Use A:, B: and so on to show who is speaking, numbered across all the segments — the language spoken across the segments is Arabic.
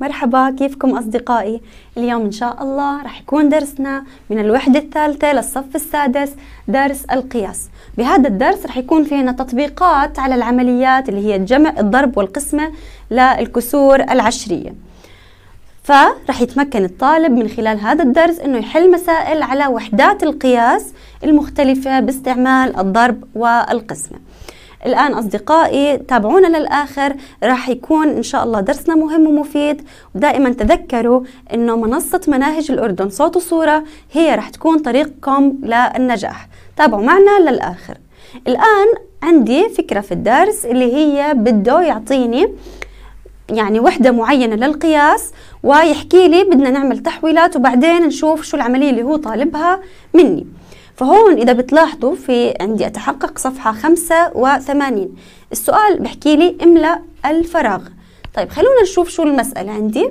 A: مرحبا كيفكم أصدقائي؟ اليوم إن شاء الله رح يكون درسنا من الوحدة الثالثة للصف السادس درس القياس بهذا الدرس رح يكون فينا تطبيقات على العمليات اللي هي الجمع الضرب والقسمة للكسور العشرية فرح يتمكن الطالب من خلال هذا الدرس أنه يحل مسائل على وحدات القياس المختلفة باستعمال الضرب والقسمة الآن أصدقائي تابعونا للآخر راح يكون إن شاء الله درسنا مهم ومفيد ودائما تذكروا أنه منصة مناهج الأردن صوت وصورة هي راح تكون طريقكم للنجاح تابعوا معنا للآخر الآن عندي فكرة في الدرس اللي هي بده يعطيني يعني وحدة معينة للقياس ويحكي لي بدنا نعمل تحويلات وبعدين نشوف شو العملية اللي هو طالبها مني فهون إذا بتلاحظوا في عندي أتحقق صفحة 85 السؤال بحكي لي املأ الفراغ طيب خلونا نشوف شو المسألة عندي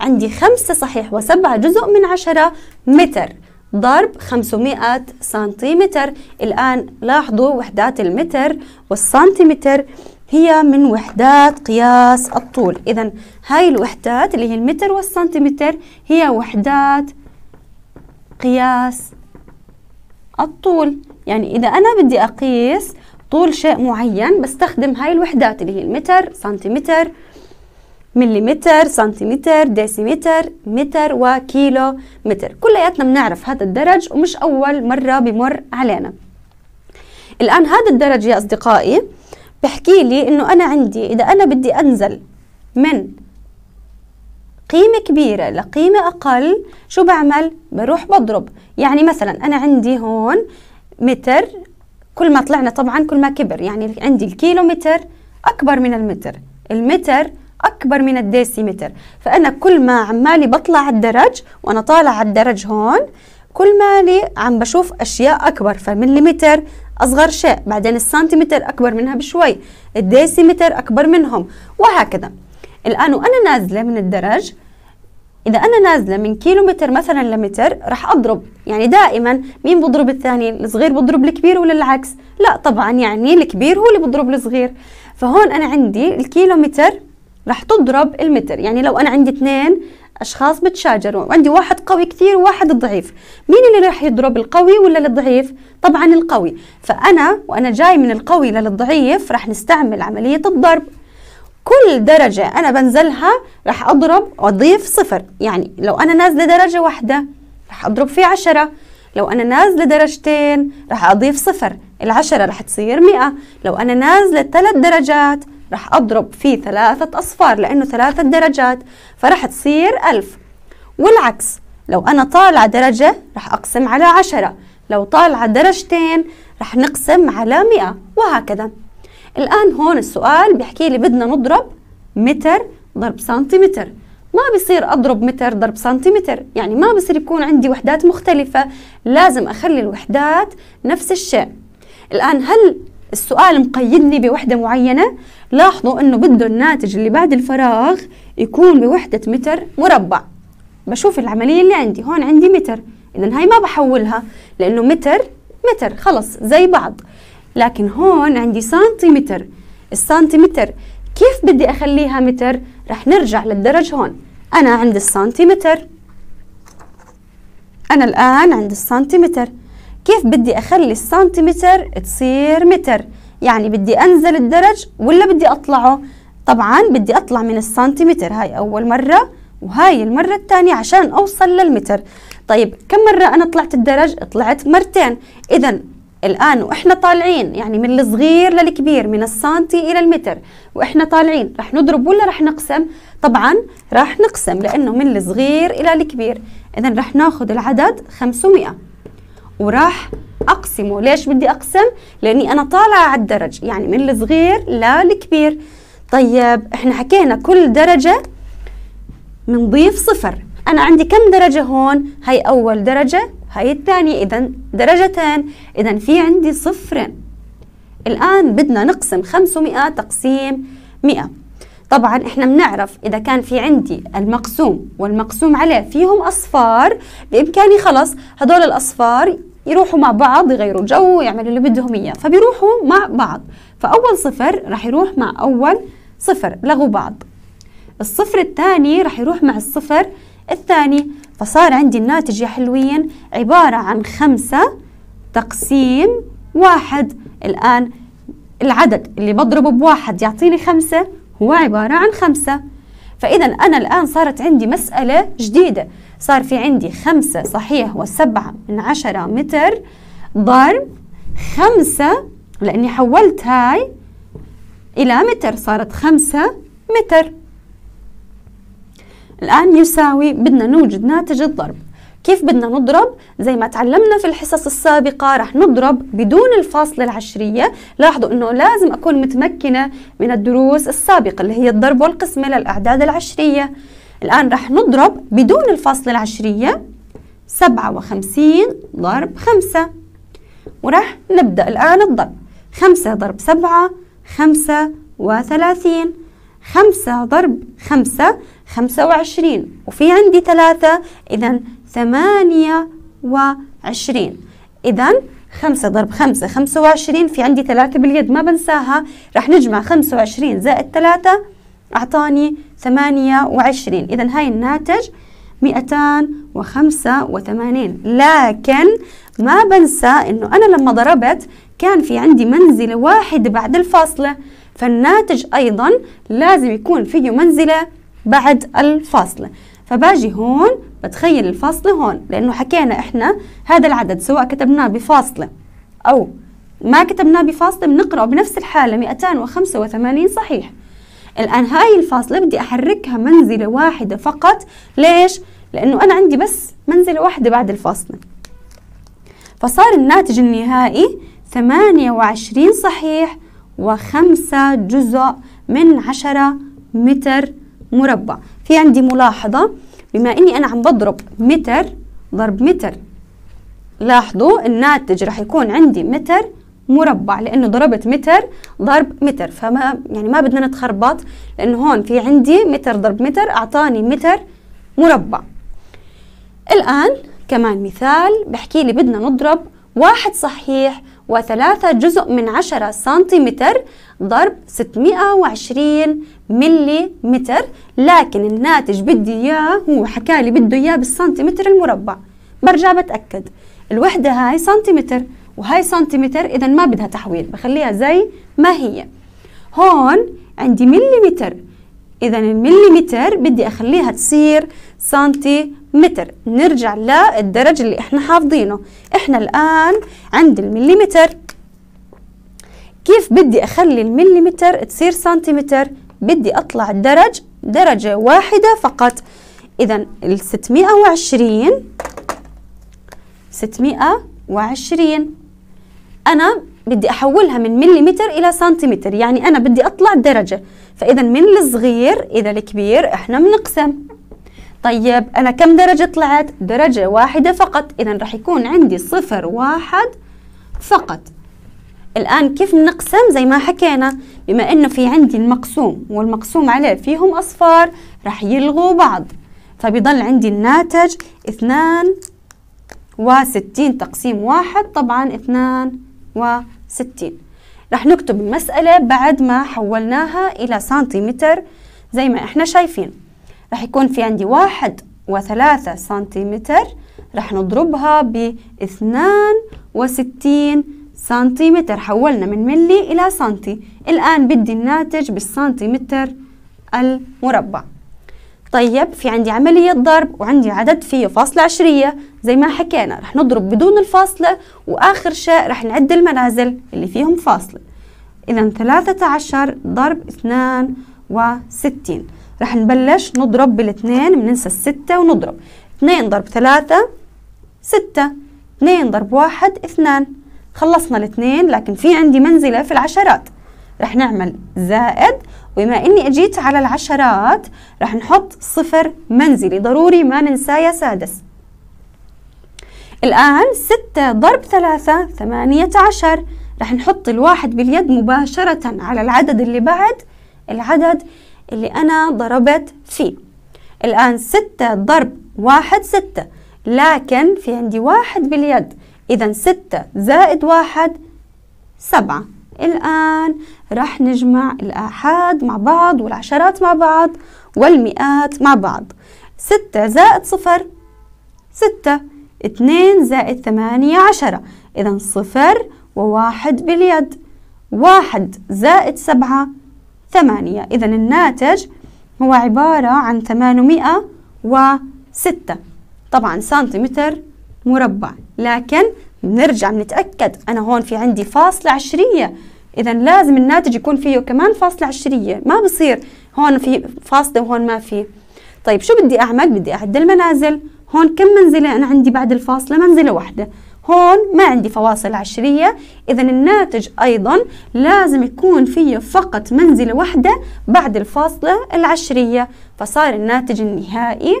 A: عندي خمسة صحيح وسبعة جزء من عشرة متر ضرب 500 سنتيمتر الآن لاحظوا وحدات المتر والسنتيمتر هي من وحدات قياس الطول إذا هاي الوحدات اللي هي المتر والسنتيمتر هي وحدات قياس الطول يعني إذا أنا بدي أقيس طول شيء معين بستخدم هاي الوحدات اللي هي المتر سنتيمتر مليمتر سنتيمتر ديسيمتر متر وكيلو متر كلياتنا بنعرف هذا الدرج ومش أول مرة بمر علينا الآن هذا الدرج يا أصدقائي بحكي لي إنه أنا عندي إذا أنا بدي أنزل من قيمة كبيرة لقيمة أقل شو بعمل؟ بروح بضرب يعني مثلا أنا عندي هون متر كل ما طلعنا طبعا كل ما كبر يعني عندي الكيلومتر أكبر من المتر المتر أكبر من الديسيمتر فأنا كل ما عمالي بطلع على الدرج وأنا طالع على الدرج هون كل مالي عم بشوف أشياء أكبر فمليمتر أصغر شيء بعدين السنتيمتر أكبر منها بشوي الديسيمتر أكبر منهم وهكذا الآن وأنا نازلة من الدرج إذا أنا نازلة من كيلو متر مثلا لمتر راح أضرب يعني دائما مين بضرب الثاني الصغير بضرب الكبير ولا العكس لا طبعا يعني الكبير هو اللي بضرب الصغير فهون أنا عندي الكيلو متر راح تضرب المتر يعني لو أنا عندي اثنين أشخاص بتشاجروا وعندي واحد قوي كثير وواحد ضعيف مين اللي راح يضرب القوي ولا الضعيف طبعا القوي فأنا وأنا جاي من القوي للضعيف راح نستعمل عملية الضرب كل درجة أنا بنزلها رح أضرب أضيف صفر يعني لو أنا نازلة درجة واحدة رح أضرب فيه عشرة لو أنا نازلة درجتين رح أضيف صفر العشرة رح تصير مئة لو أنا نازلة ثلاث درجات رح أضرب فيه ثلاثة أصفار لأنه ثلاثة درجات فرح تصير ألف والعكس لو أنا طالعة درجة رح أقسم على عشرة لو طالعة درجتين رح نقسم على مئة وهكذا الآن هون السؤال بيحكي لي بدنا نضرب متر ضرب سنتيمتر ما بصير أضرب متر ضرب سنتيمتر يعني ما بصير يكون عندي وحدات مختلفة لازم أخلي الوحدات نفس الشيء الآن هل السؤال مقيدني بوحدة معينة لاحظوا أنه بده الناتج اللي بعد الفراغ يكون بوحدة متر مربع بشوف العملية اللي عندي هون عندي متر إذا هاي ما بحولها لأنه متر متر خلص زي بعض لكن هون عندي سنتيمتر السنتيمتر كيف بدي أخليها متر رح نرجع للدرج هون أنا عند السنتيمتر أنا الآن عند السنتيمتر كيف بدي أخلي السنتيمتر تصير متر يعني بدي أنزل الدرج ولا بدي أطلعه طبعا بدي أطلع من السنتيمتر هاي أول مرة وهاي المرة الثانية عشان أوصل للمتر طيب كم مرة أنا طلعت الدرج؟ طلعت مرتين إذا الآن وإحنا طالعين يعني من الصغير للكبير من السنتي إلى المتر وإحنا طالعين رح نضرب ولا رح نقسم؟ طبعا رح نقسم لأنه من الصغير إلى الكبير إذا رح ناخذ العدد 500 وراح أقسمه ليش بدي أقسم؟ لأني أنا طالعة على الدرج يعني من الصغير للكبير طيب إحنا حكينا كل درجة بنضيف صفر أنا عندي كم درجة هون؟ هي أول درجة هاي الثانية إذا درجتين إذا في عندي صفرين الآن بدنا نقسم 500 تقسيم 100 طبعا احنا بنعرف اذا كان في عندي المقسوم والمقسوم عليه فيهم اصفار بامكاني خلص هدول الاصفار يروحوا مع بعض يغيروا جو ويعملوا اللي بدهم اياه فبيروحوا مع بعض فاول صفر رح يروح مع اول صفر لغوا بعض الصفر الثاني رح يروح مع الصفر الثاني فصار عندي الناتج يا حلوين عبارة عن خمسة تقسيم واحد الآن العدد اللي بضربه بواحد يعطيني خمسة هو عبارة عن خمسة فإذا أنا الآن صارت عندي مسألة جديدة صار في عندي خمسة صحيح وسبعة من عشرة متر ضرب خمسة لأني حولت هاي إلى متر صارت خمسة متر الآن يساوي بدنا نوجد ناتج الضرب كيف بدنا نضرب؟ زي ما تعلمنا في الحصص السابقة رح نضرب بدون الفاصلة العشرية لاحظوا أنه لازم أكون متمكنة من الدروس السابقة اللي هي الضرب والقسمة للأعداد العشرية الآن رح نضرب بدون الفاصلة العشرية 57 ضرب 5 ورح نبدأ الآن الضرب 5 ضرب 7 35 5 ضرب 5 خمسة وعشرين وفي عندي ثلاثة إذا ثمانية وعشرين إذا خمسة ضرب خمسة خمسة وعشرين في عندي ثلاثة باليد ما بنساها رح نجمع خمسة وعشرين زائد ثلاثة أعطاني ثمانية وعشرين إذا هاي الناتج مئتان وخمسة وثمانين لكن ما بنسى إنه أنا لما ضربت كان في عندي منزلة واحدة بعد الفاصلة فالناتج أيضا لازم يكون فيه منزلة بعد الفاصلة فباجي هون بتخيل الفاصلة هون لأنه حكينا إحنا هذا العدد سواء كتبناه بفاصلة أو ما كتبناه بفاصلة بنقرأ بنفس الحالة 285 صحيح الآن هاي الفاصلة بدي أحركها منزلة واحدة فقط ليش؟ لأنه أنا عندي بس منزلة واحدة بعد الفاصلة فصار الناتج النهائي 28 صحيح وخمسة جزء من عشرة متر مربع في عندي ملاحظة بما اني انا عم بضرب متر ضرب متر لاحظوا الناتج راح يكون عندي متر مربع لانه ضربت متر ضرب متر فما يعني ما بدنا نتخربط لانه هون في عندي متر ضرب متر اعطاني متر مربع الان كمان مثال بحكي لي بدنا نضرب واحد صحيح وثلاثة جزء من عشرة سنتيمتر ضرب 620 ملي متر لكن الناتج بدي إياه هو حكى لي بده إياه بالسنتيمتر المربع برجع بتأكد الوحدة هاي سنتيمتر وهاي سنتيمتر إذا ما بدها تحويل بخليها زي ما هي هون عندي ملي متر إذا الملي متر بدي أخليها تصير سنتي متر نرجع للدرج اللي احنا حافظينه احنا الآن عند المليمتر كيف بدي أخلي المليمتر تصير سنتيمتر بدي أطلع الدرج درجة واحدة فقط إذا وعشرين ستمائة وعشرين أنا بدي أحولها من مليمتر إلى سنتيمتر يعني أنا بدي أطلع درجة فإذا من الصغير إلى الكبير إحنا بنقسم طيب أنا كم درجة طلعت؟ درجة واحدة فقط إذا رح يكون عندي صفر واحد فقط الآن كيف نقسم زي ما حكينا بما إنه في عندي المقسوم والمقسوم عليه فيهم أصفار رح يلغوا بعض فبيضل عندي الناتج اثنان وستين تقسيم واحد طبعا اثنان وستين رح نكتب المسألة بعد ما حولناها إلى سنتيمتر زي ما احنا شايفين رح يكون في عندي واحد وثلاثة سنتيمتر رح نضربها باثنان وستين سنتيمتر حولنا من ملي إلى سنتي الآن بدي الناتج بالسنتيمتر المربع طيب في عندي عملية ضرب وعندي عدد فيه فاصلة عشرية زي ما حكينا رح نضرب بدون الفاصلة وآخر شيء رح نعد المنازل اللي فيهم فاصلة إذا ثلاثة عشر ضرب اثنان وستين راح نبلش نضرب بالاثنين بننسى الستة ونضرب اثنين ضرب ثلاثة ستة اثنين ضرب واحد اثنان خلصنا الاثنين لكن في عندي منزلة في العشرات رح نعمل زائد وبما اني اجيت على العشرات رح نحط صفر منزلي ضروري ما ننساه يا سادس الآن ستة ضرب ثلاثة ثمانية عشر رح نحط الواحد باليد مباشرة على العدد اللي بعد العدد اللي أنا ضربت فيه الآن ستة ضرب واحد ستة لكن في عندي واحد باليد إذا ستة زائد واحد سبعة الآن راح نجمع الآحاد مع بعض والعشرات مع بعض والمئات مع بعض ستة زائد صفر ستة اثنين زائد ثمانية عشرة إذا صفر وواحد باليد واحد زائد سبعة ثمانية إذا الناتج هو عبارة عن 806 طبعا سنتيمتر مربع لكن بنرجع بنتأكد أنا هون في عندي فاصلة عشرية إذا لازم الناتج يكون فيه كمان فاصلة عشرية ما بصير هون في فاصلة وهون ما في طيب شو بدي أعمل بدي أعد المنازل هون كم منزلة أنا عندي بعد الفاصلة منزلة واحدة هون ما عندي فواصل عشرية إذا الناتج أيضا لازم يكون فيه فقط منزلة واحدة بعد الفاصلة العشرية فصار الناتج النهائي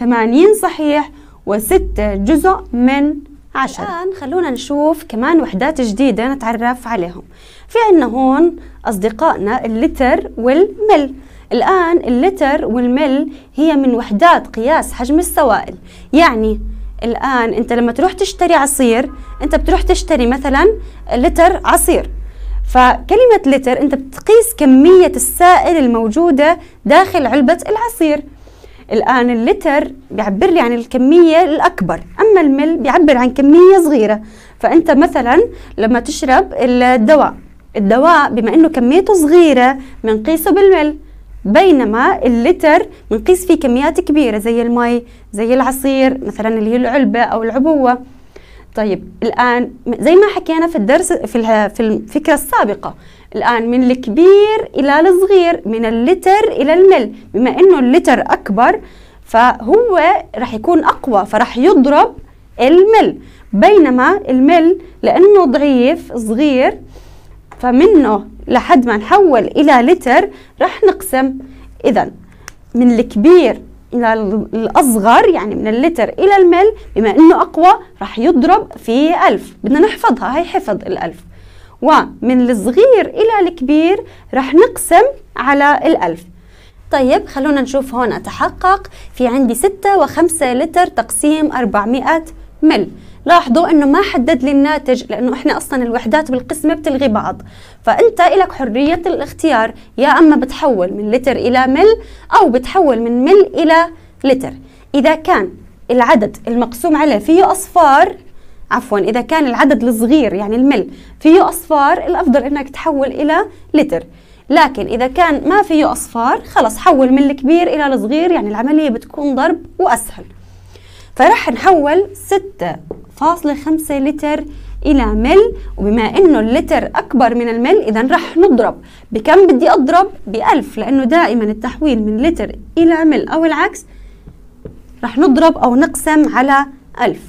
A: 80 صحيح وستة جزء من عشرة الآن خلونا نشوف كمان وحدات جديدة نتعرف عليهم في عنا هون أصدقائنا اللتر والمل الآن اللتر والمل هي من وحدات قياس حجم السوائل يعني الآن أنت لما تروح تشتري عصير أنت بتروح تشتري مثلا لتر عصير فكلمة لتر أنت بتقيس كمية السائل الموجودة داخل علبة العصير الآن اللتر بيعبر لي عن الكمية الأكبر أما المل بيعبر عن كمية صغيرة فأنت مثلا لما تشرب الدواء الدواء بما أنه كميته صغيرة بنقيسه بالمل بينما اللتر بنقيس فيه كميات كبيرة زي المي زي العصير مثلا اللي هي العلبة أو العبوة طيب الآن زي ما حكينا في الدرس في في الفكرة السابقة الآن من الكبير إلى الصغير من اللتر إلى المل بما إنه اللتر أكبر فهو رح يكون أقوى فراح يضرب المل بينما المل لأنه ضعيف صغير فمنه لحد ما نحول إلى لتر رح نقسم إذا من الكبير إلى الأصغر يعني من اللتر إلى المل بما أنه أقوى رح يضرب في ألف بدنا نحفظها هي حفظ الألف ومن الصغير إلى الكبير رح نقسم على الألف طيب خلونا نشوف هون أتحقق في عندي 6 و5 لتر تقسيم 400 مل لاحظوا انه ما حدد لي الناتج لانه احنا اصلا الوحدات بالقسمه بتلغي بعض فانت لك حريه الاختيار يا اما بتحول من لتر الى مل او بتحول من مل الى لتر اذا كان العدد المقسوم عليه فيه اصفار عفوا اذا كان العدد الصغير يعني المل فيه اصفار الافضل انك تحول الى لتر لكن اذا كان ما فيه اصفار خلص حول من الكبير الى الصغير يعني العمليه بتكون ضرب واسهل فرح نحول 6 0.5 لتر الى مل وبما انه اللتر اكبر من المل اذا رح نضرب بكم بدي اضرب بألف لانه دائما التحويل من لتر الى مل او العكس رح نضرب او نقسم على ألف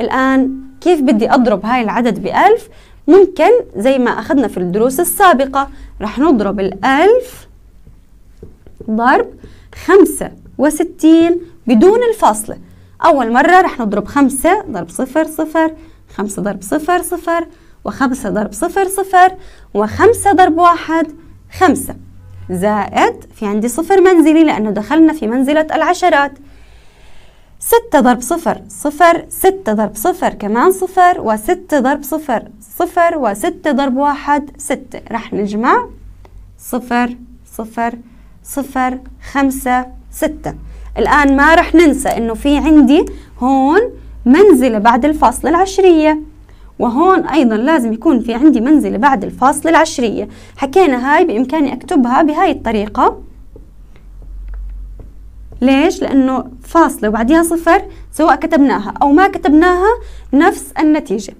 A: الان كيف بدي اضرب هاي العدد بألف ممكن زي ما اخذنا في الدروس السابقة رح نضرب الألف ضرب خمسة وستين بدون الفاصلة أول مرة رح نضرب خمسة ضرب صفر صفر خمسة ضرب صفر صفر وخمسة ضرب صفر صفر وخمسة ضرب واحد خمسة زائد في عندي صفر منزلي لأنه دخلنا في منزلة العشرات ستة ضرب صفر صفر ستة ضرب صفر كمان صفر وستة ضرب صفر صفر وستة ضرب واحد ستة رح نجمع صفر صفر صفر خمسة ستة الآن ما رح ننسى إنه في عندي هون منزلة بعد الفاصلة العشرية وهون أيضا لازم يكون في عندي منزلة بعد الفاصلة العشرية حكينا هاي بإمكاني أكتبها بهاي الطريقة ليش؟ لأنه فاصلة وبعديها صفر سواء كتبناها أو ما كتبناها نفس النتيجة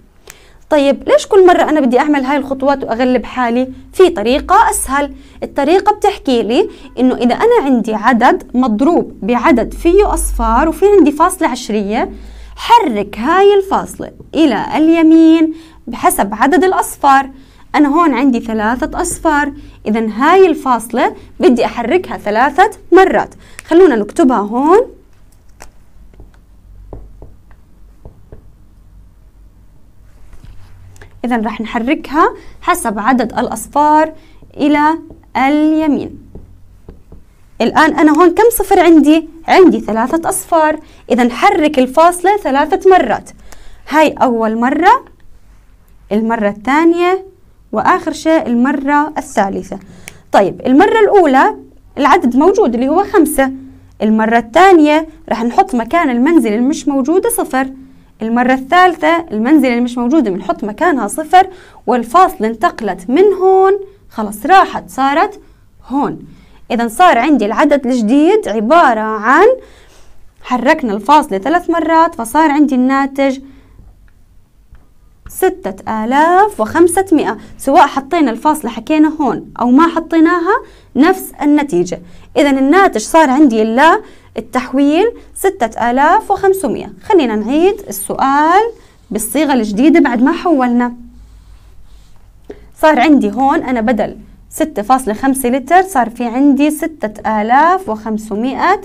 A: طيب ليش كل مرة أنا بدي أعمل هاي الخطوات وأغلب حالي؟ في طريقة أسهل الطريقة بتحكي لي إنه إذا أنا عندي عدد مضروب بعدد فيه أصفار وفي عندي فاصلة عشرية حرك هاي الفاصلة إلى اليمين بحسب عدد الأصفار أنا هون عندي ثلاثة أصفار إذا هاي الفاصلة بدي أحركها ثلاثة مرات خلونا نكتبها هون إذا راح نحركها حسب عدد الأصفار إلى اليمين الآن أنا هون كم صفر عندي؟ عندي ثلاثة أصفار إذا حرك الفاصلة ثلاثة مرات هاي أول مرة المرة الثانية وآخر شيء المرة الثالثة طيب المرة الأولى العدد موجود اللي هو خمسة المرة الثانية راح نحط مكان المنزل اللي مش موجودة صفر المرة الثالثة المنزلة اللي مش موجودة بنحط مكانها صفر والفاصلة انتقلت من هون خلص راحت صارت هون إذا صار عندي العدد الجديد عبارة عن حركنا الفاصلة ثلاث مرات فصار عندي الناتج ستة آلاف وخمسمائة سواء حطينا الفاصلة حكينا هون أو ما حطيناها نفس النتيجة إذا الناتج صار عندي لا التحويل 6500 خلينا نعيد السؤال بالصيغة الجديدة بعد ما حولنا صار عندي هون أنا بدل 6.5 لتر صار في عندي 6500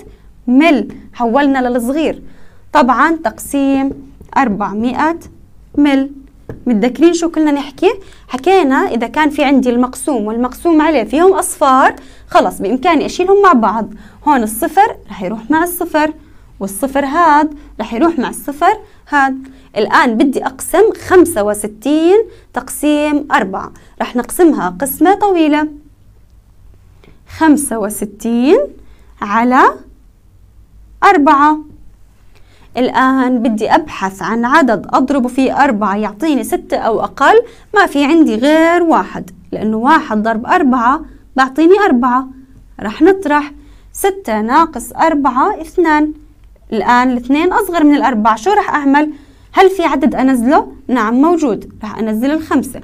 A: مل حولنا للصغير طبعا تقسيم 400 مل متذكرين شو كنا نحكي؟ حكينا إذا كان في عندي المقسوم والمقسوم عليه فيهم أصفار خلص بإمكاني أشيلهم مع بعض هون الصفر رح يروح مع الصفر والصفر هاد رح يروح مع الصفر هاد الآن بدي أقسم 65 تقسيم 4 رح نقسمها قسمة طويلة 65 على 4 الآن بدي أبحث عن عدد أضربه في أربعة يعطيني ستة أو أقل ما في عندي غير واحد لأنه واحد ضرب أربعة بعطيني أربعة رح نطرح ستة ناقص أربعة اثنان الآن الاثنين أصغر من الأربعة شو رح أعمل؟ هل في عدد أنزله؟ نعم موجود رح أنزل الخمسة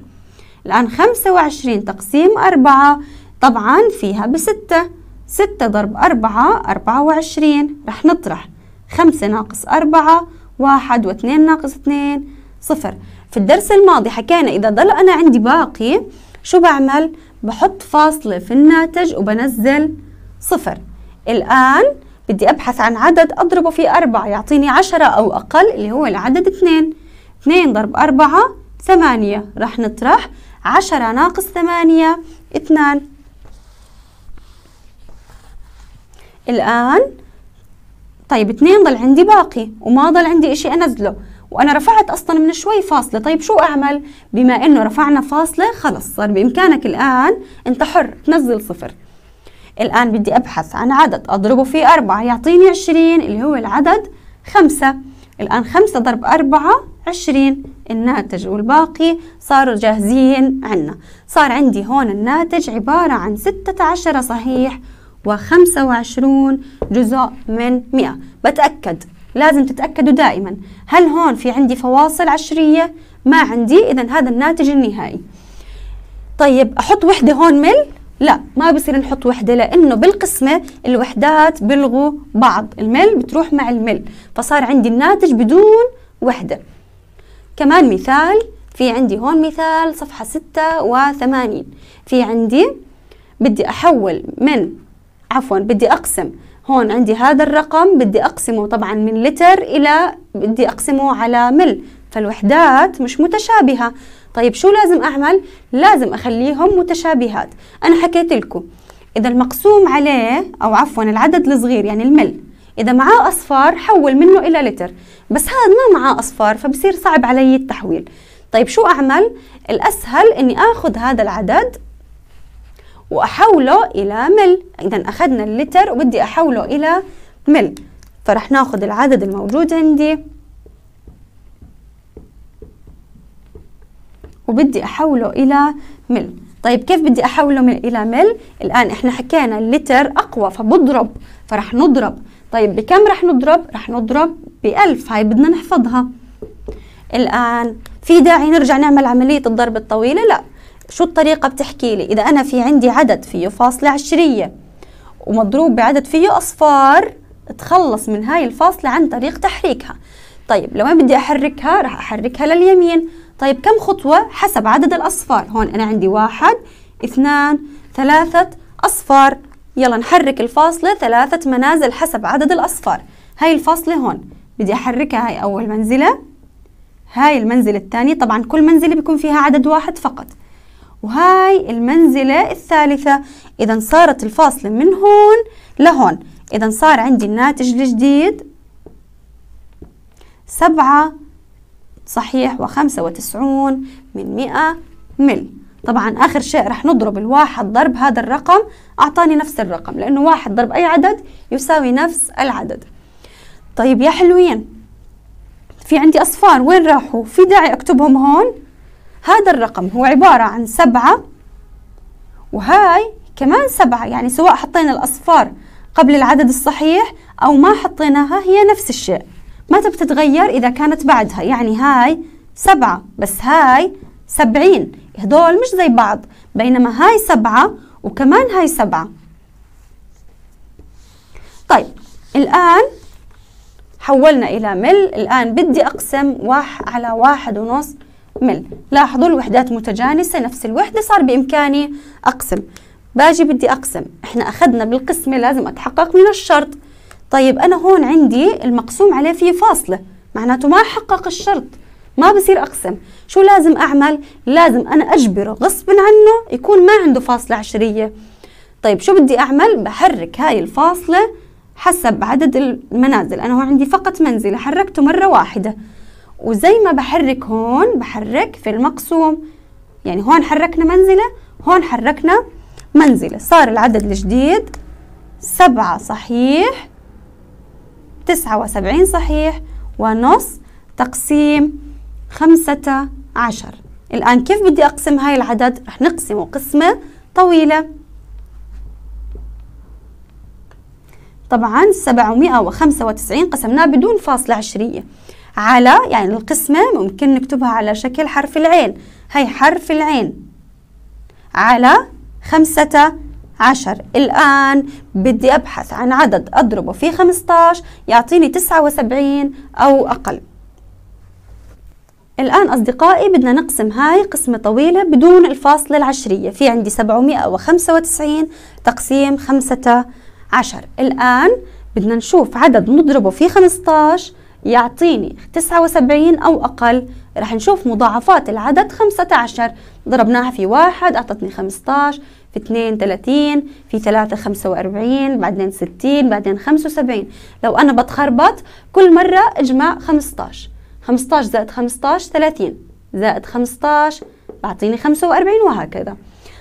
A: الآن خمسة وعشرين تقسيم أربعة طبعا فيها بستة ستة ضرب أربعة أربعة وعشرين رح نطرح خمسة ناقص أربعة واحد واثنين ناقص اثنين صفر في الدرس الماضي حكينا إذا ضل أنا عندي باقي شو بعمل؟ بحط فاصلة في الناتج وبنزل صفر الآن بدي أبحث عن عدد أضربه في أربعة يعطيني عشرة أو أقل اللي هو العدد اثنين اثنين ضرب أربعة ثمانية رح نطرح عشرة ناقص ثمانية اثنان الآن طيب 2 ضل عندي باقي وما ضل عندي إشي أنزله وأنا رفعت أصلا من شوي فاصلة طيب شو أعمل؟ بما إنه رفعنا فاصلة خلص صار بإمكانك الآن أنت حر تنزل صفر الآن بدي أبحث عن عدد أضربه في أربعة يعطيني عشرين اللي هو العدد خمسة الآن خمسة ضرب أربعة عشرين الناتج والباقي صاروا جاهزين عنا صار عندي هون الناتج عبارة عن ستة عشر صحيح وعشرون جزء من 100 بتأكد لازم تتأكدوا دائما هل هون في عندي فواصل عشرية ما عندي إذا هذا الناتج النهائي طيب أحط وحدة هون مل لا ما بصير نحط وحدة لأنه بالقسمة الوحدات بلغوا بعض المل بتروح مع المل فصار عندي الناتج بدون وحدة كمان مثال في عندي هون مثال صفحة ستة وثمانين في عندي بدي أحول من عفوا بدي أقسم هون عندي هذا الرقم بدي أقسمه طبعا من لتر إلى بدي أقسمه على مل فالوحدات مش متشابهة طيب شو لازم أعمل؟ لازم أخليهم متشابهات أنا حكيت لكم إذا المقسوم عليه أو عفوا العدد الصغير يعني المل إذا معاه أصفار حول منه إلى لتر بس هذا ما معاه أصفار فبصير صعب علي التحويل طيب شو أعمل؟ الأسهل إني آخذ هذا العدد واحوله الى مل اذا اخذنا اللتر وبدي احوله الى مل فرح ناخذ العدد الموجود عندي وبدي احوله الى مل طيب كيف بدي احوله من الى مل الان احنا حكينا اللتر اقوى فبضرب فرح نضرب طيب بكم رح نضرب رح نضرب ب1000 هاي بدنا نحفظها الان في داعي نرجع نعمل عملية الضرب الطويلة لا شو الطريقة بتحكي لي إذا أنا في عندي عدد فيه فاصلة عشرية ومضروب بعدد فيه أصفار تخلص من هاي الفاصلة عن طريق تحريكها طيب لو أنا بدي أحركها راح أحركها لليمين طيب كم خطوة حسب عدد الأصفار هون أنا عندي واحد اثنان ثلاثة أصفار يلا نحرك الفاصلة ثلاثة منازل حسب عدد الأصفار هاي الفاصلة هون بدي أحركها هاي أول منزلة هاي المنزل الثاني طبعا كل منزلة بيكون فيها عدد واحد فقط وهاي المنزلة الثالثة إذا صارت الفاصلة من هون لهون إذا صار عندي الناتج الجديد سبعة صحيح وخمسة وتسعون من مئة مل طبعا آخر شيء رح نضرب الواحد ضرب هذا الرقم أعطاني نفس الرقم لأنه واحد ضرب أي عدد يساوي نفس العدد طيب يا حلوين في عندي أصفار وين راحوا في داعي أكتبهم هون هذا الرقم هو عبارة عن سبعة وهاي كمان سبعة يعني سواء حطينا الأصفار قبل العدد الصحيح أو ما حطيناها هي نفس الشيء متى بتتغير إذا كانت بعدها يعني هاي سبعة بس هاي سبعين هدول مش زي بعض بينما هاي سبعة وكمان هاي سبعة طيب الآن حولنا إلى مل الآن بدي أقسم واحد على واحد ونص مل لاحظوا الوحدات متجانسة نفس الوحدة صار بإمكاني أقسم باجي بدي أقسم إحنا أخذنا بالقسمة لازم أتحقق من الشرط طيب أنا هون عندي المقسوم عليه فيه فاصلة معناته ما حقق الشرط ما بصير أقسم شو لازم أعمل؟ لازم أنا أجبره غصب عنه يكون ما عنده فاصلة عشرية طيب شو بدي أعمل؟ بحرك هاي الفاصلة حسب عدد المنازل أنا هون عندي فقط منزل حركته مرة واحدة وزي ما بحرك هون بحرك في المقسوم يعني هون حركنا منزلة هون حركنا منزلة صار العدد الجديد سبعة صحيح تسعة وسبعين صحيح ونص تقسيم خمسة عشر الآن كيف بدي أقسم هاي العدد؟ رح نقسمه قسمة طويلة طبعا وخمسة وتسعين قسمناه بدون فاصلة عشرية على يعني القسمة ممكن نكتبها على شكل حرف العين هي حرف العين على خمسة عشر الآن بدي أبحث عن عدد أضربه في 15 يعطيني 79 أو أقل الآن أصدقائي بدنا نقسم هاي قسمة طويلة بدون الفاصلة العشرية في عندي 795 تقسيم 15 الآن بدنا نشوف عدد نضربه في 15 يعطيني 79 أو أقل رح نشوف مضاعفات العدد 15 ضربناها في واحد أعطتني 15 في 2 30 في 3 45 بعدين 60 بعدين 75 لو أنا بتخربط كل مرة اجمع 15 15 زائد 15 30 زائد 15 بعطيني 45 وهكذا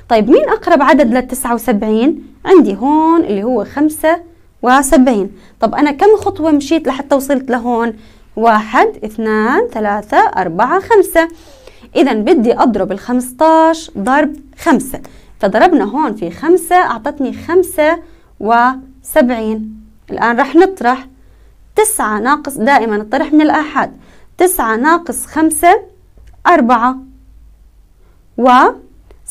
A: طيب مين أقرب عدد لل 79 عندي هون اللي هو 5 وسبعين طب أنا كم خطوة مشيت لحتى وصلت لهون واحد اثنان ثلاثة أربعة خمسة إذا بدي أضرب الخمستاش ضرب خمسة فضربنا هون في خمسة أعطتني خمسة وسبعين الآن رح نطرح تسعة ناقص دائما الطرح من الآحاد تسعة ناقص خمسة أربعة و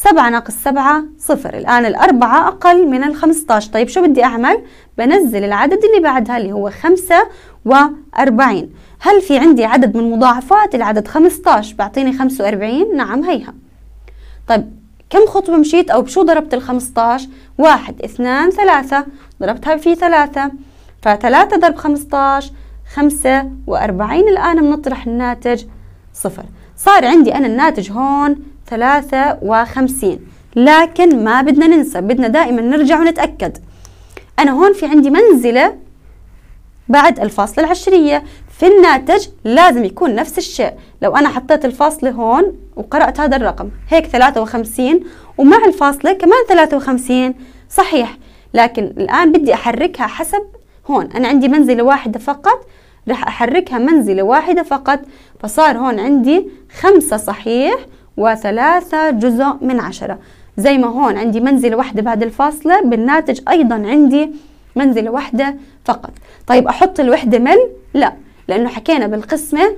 A: 7 ناقص 7 صفر الآن الأربعة أقل من ال 15 طيب شو بدي أعمل؟ بنزل العدد اللي بعدها اللي هو 45 هل في عندي عدد من مضاعفات العدد 15 بعطيني 45 نعم هيها طيب كم خطوة مشيت أو بشو ضربت ال 15 واحد اثنان ثلاثة ضربتها في ثلاثة فثلاثة ضرب 15 45 الآن بنطرح الناتج صفر صار عندي أنا الناتج هون 53 لكن ما بدنا ننسى بدنا دائما نرجع ونتأكد أنا هون في عندي منزلة بعد الفاصلة العشرية في الناتج لازم يكون نفس الشيء لو أنا حطيت الفاصلة هون وقرأت هذا الرقم هيك 53 ومع الفاصلة كمان 53 صحيح لكن الآن بدي أحركها حسب هون أنا عندي منزلة واحدة فقط رح أحركها منزلة واحدة فقط فصار هون عندي خمسة صحيح وثلاثة جزء من عشرة زي ما هون عندي منزلة واحدة بعد الفاصلة بالناتج أيضا عندي منزلة واحدة فقط طيب أحط الوحدة من؟ لا لأنه حكينا بالقسمة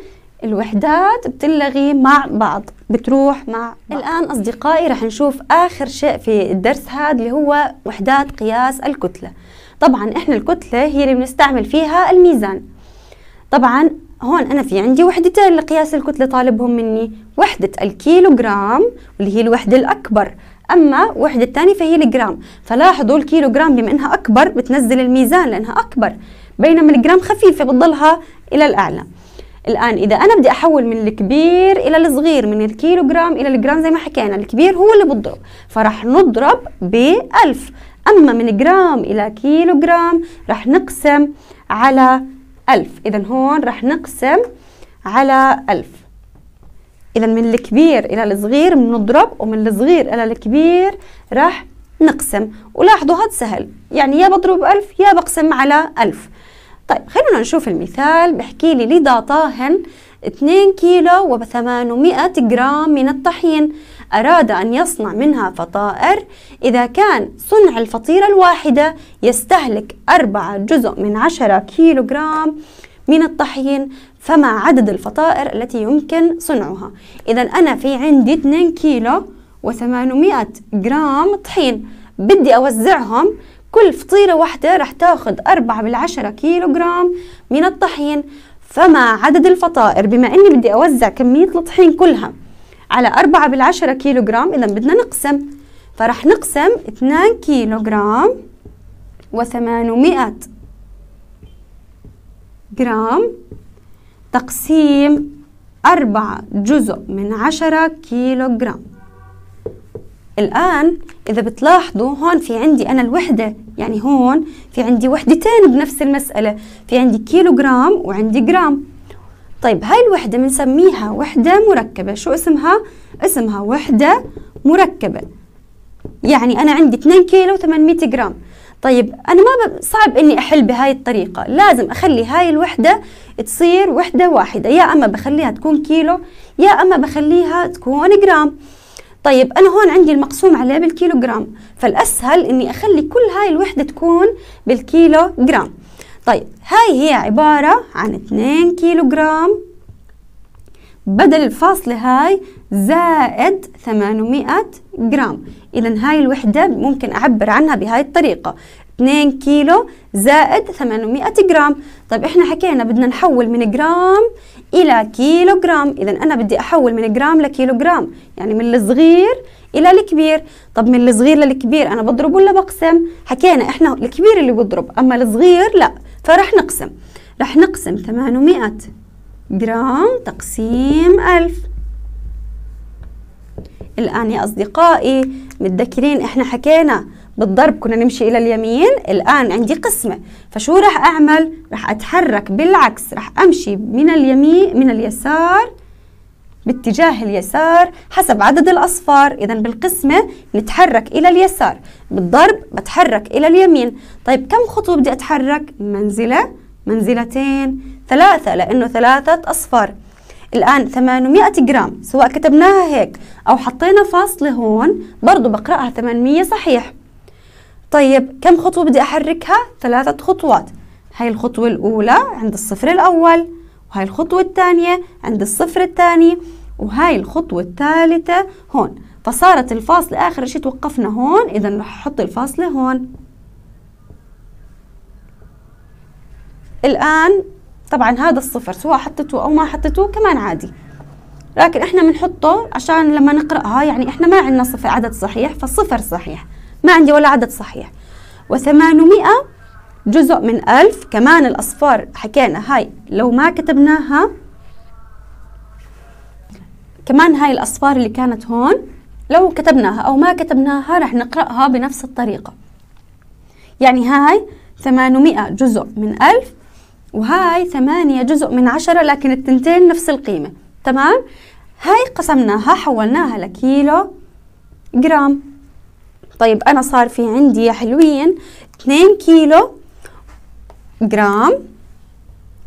A: الوحدات بتلغي مع بعض بتروح مع بعض. الآن أصدقائي رح نشوف آخر شيء في الدرس هذا اللي هو وحدات قياس الكتلة طبعا إحنا الكتلة هي اللي بنستعمل فيها الميزان طبعا هون أنا في عندي وحدتين لقياس الكتلة طالبهم مني وحدة الكيلوغرام واللي هي الوحدة الأكبر أما وحدة الثانية فهي الجرام فلاحظوا الكيلوغرام بما إنها أكبر بتنزل الميزان لأنها أكبر بينما الجرام خفيفة بتضلها إلى الأعلى الآن إذا أنا بدي أحول من الكبير إلى الصغير من الكيلوغرام إلى الجرام زي ما حكينا الكبير هو اللي بضرب فرح نضرب 1000 أما من جرام إلى كيلوغرام رح نقسم على ألف إذا هون رح نقسم على ألف إذا من الكبير إلى الصغير بنضرب ومن الصغير إلى الكبير رح نقسم ولاحظوا هذا سهل يعني يا بضرب ألف يا بقسم على ألف طيب خلونا نشوف المثال بحكي لي لذا طاهن 2 كيلو و800 جرام من الطحين أراد أن يصنع منها فطائر إذا كان صنع الفطيرة الواحدة يستهلك أربعة جزء من عشرة كيلوغرام من الطحين فما عدد الفطائر التي يمكن صنعها إذا أنا في عندي 2 كيلو و800 جرام طحين بدي أوزعهم كل فطيرة واحدة رح تاخذ 4 بالعشرة كيلو جرام من الطحين فما عدد الفطائر بما أني بدي أوزع كمية الطحين كلها على 4 بالعشرة كيلو جرام إذا بدنا نقسم فرح نقسم 2 كيلو جرام و800 جرام تقسيم 4 جزء من 10 كيلو جرام الآن إذا بتلاحظوا هون في عندي أنا الوحدة يعني هون في عندي وحدتين بنفس المسألة في عندي كيلو جرام وعندي جرام طيب هاي الوحدة بنسميها وحدة مركبة شو اسمها؟ اسمها وحدة مركبة يعني أنا عندي 2 كيلو 800 جرام طيب أنا ما ب... صعب إني أحل بهاي الطريقة لازم أخلي هاي الوحدة تصير وحدة واحدة يا أما بخليها تكون كيلو يا أما بخليها تكون جرام طيب أنا هون عندي المقسوم عليه بالكيلو جرام فالأسهل إني أخلي كل هاي الوحدة تكون بالكيلو جرام طيب هاي هي عبارة عن 2 كيلوغرام بدل الفاصلة هاي زائد 800 جرام إذا هاي الوحدة ممكن أعبر عنها بهاي الطريقة 2 كيلو زائد 800 جرام طيب إحنا حكينا بدنا نحول من جرام إلى كيلو جرام إذا أنا بدي أحول من جرام لكيلو جرام يعني من الصغير إلى الكبير طب من الصغير للكبير أنا بضرب ولا بقسم حكينا إحنا الكبير اللي بضرب أما الصغير لأ فرح نقسم رح نقسم 800 جرام تقسيم 1000 الآن يا أصدقائي متذكرين إحنا حكينا بالضرب كنا نمشي إلى اليمين الآن عندي قسمة فشو رح أعمل؟ رح أتحرك بالعكس رح أمشي من اليمين من اليسار باتجاه اليسار حسب عدد الأصفار إذا بالقسمة نتحرك إلى اليسار بالضرب بتحرك إلى اليمين طيب كم خطوة بدي أتحرك منزلة منزلتين ثلاثة لأنه ثلاثة أصفار الآن 800 جرام سواء كتبناها هيك أو حطينا فاصلة هون برضو بقرأها 800 صحيح طيب كم خطوة بدي أحركها؟ ثلاثة خطوات هاي الخطوة الأولى عند الصفر الأول وهاي الخطوة الثانية عند الصفر الثاني وهاي الخطوة الثالثة هون فصارت الفاصلة آخر شيء توقفنا هون إذا رح أحط الفاصلة هون الآن طبعا هذا الصفر سواء حطيتوه أو ما حطيتوه كمان عادي لكن احنا بنحطه عشان لما نقرأها يعني احنا ما عندنا صفر عدد صحيح فالصفر صحيح ما عندي ولا عدد صحيح وثمانمائة جزء من ألف كمان الأصفار حكينا هاي لو ما كتبناها كمان هاي الأصفار اللي كانت هون لو كتبناها أو ما كتبناها رح نقرأها بنفس الطريقة يعني هاي 800 جزء من ألف وهاي 8 جزء من عشرة لكن التنتين نفس القيمة تمام هاي قسمناها حولناها لكيلو جرام طيب أنا صار في عندي يا حلوين 2 كيلو جرام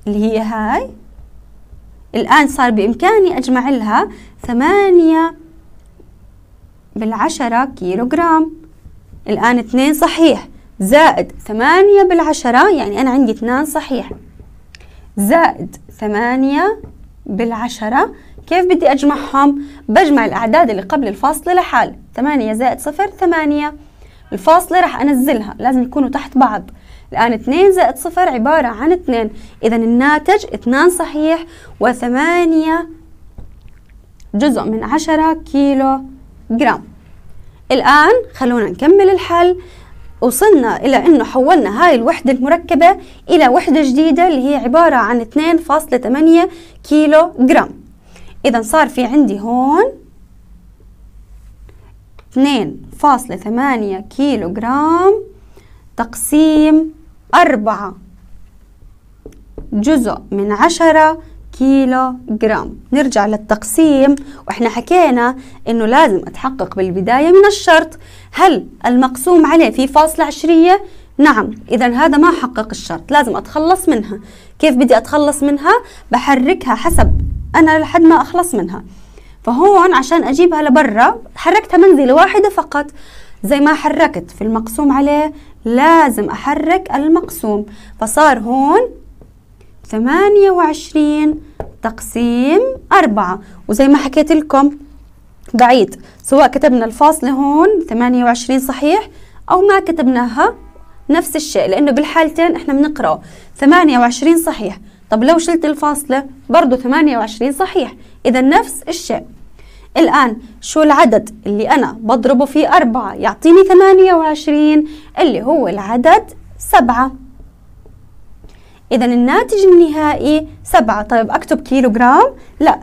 A: اللي هي هاي الآن صار بإمكاني أجمع لها ثمانية بالعشرة كيلو جرام الآن اثنين صحيح زائد ثمانية بالعشرة يعني أنا عندي اثنان صحيح زائد ثمانية بالعشرة كيف بدي أجمعهم؟ بجمع الأعداد اللي قبل الفاصلة لحال ثمانية زائد صفر ثمانية الفاصلة راح أنزلها لازم يكونوا تحت بعض الآن 2 زائد صفر عبارة عن 2 إذا الناتج 2 صحيح و8 جزء من 10 كيلو جرام الآن خلونا نكمل الحل وصلنا إلى أنه حولنا هاي الوحدة المركبة إلى وحدة جديدة اللي هي عبارة عن 2.8 كيلو جرام إذا صار في عندي هون 2.8 كيلو جرام تقسيم أربعة جزء من عشرة كيلو جرام نرجع للتقسيم وإحنا حكينا إنه لازم أتحقق بالبداية من الشرط هل المقسوم عليه في فاصلة عشرية؟ نعم إذا هذا ما حقق الشرط لازم أتخلص منها كيف بدي أتخلص منها؟ بحركها حسب أنا لحد ما أخلص منها فهون عشان أجيبها لبرا حركتها منزلة واحدة فقط زي ما حركت في المقسوم عليه لازم أحرك المقسوم فصار هون ثمانية وعشرين تقسيم أربعة وزي ما حكيت لكم بعيد سواء كتبنا الفاصلة هون ثمانية وعشرين صحيح أو ما كتبناها نفس الشيء لأنه بالحالتين إحنا بنقرأ ثمانية وعشرين صحيح طب لو شلت الفاصلة برضو ثمانية وعشرين صحيح إذا نفس الشيء الآن شو العدد اللي أنا بضربه في أربعة يعطيني ثمانية وعشرين اللي هو العدد سبعة إذا الناتج النهائي سبعة طيب أكتب كيلو جرام لا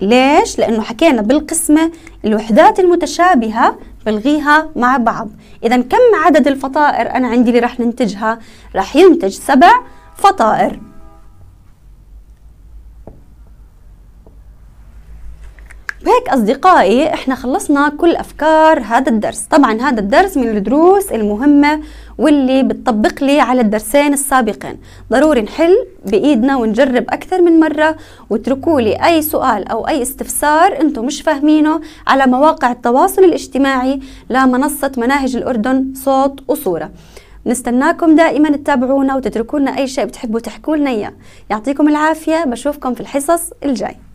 A: ليش؟ لأنه حكينا بالقسمة الوحدات المتشابهة بلغيها مع بعض إذا كم عدد الفطائر أنا عندي اللي راح ننتجها؟ راح ينتج سبع فطائر وهيك أصدقائي إحنا خلصنا كل أفكار هذا الدرس طبعا هذا الدرس من الدروس المهمة واللي بتطبق لي على الدرسين السابقين ضروري نحل بإيدنا ونجرب أكثر من مرة واتركوا لي أي سؤال أو أي استفسار أنتم مش فاهمينه على مواقع التواصل الاجتماعي لمنصة مناهج الأردن صوت وصورة نستناكم دائما تتابعونا وتتركوا لنا أي شيء بتحبوا تحكوا لنا إياه يعطيكم العافية بشوفكم في الحصص الجاي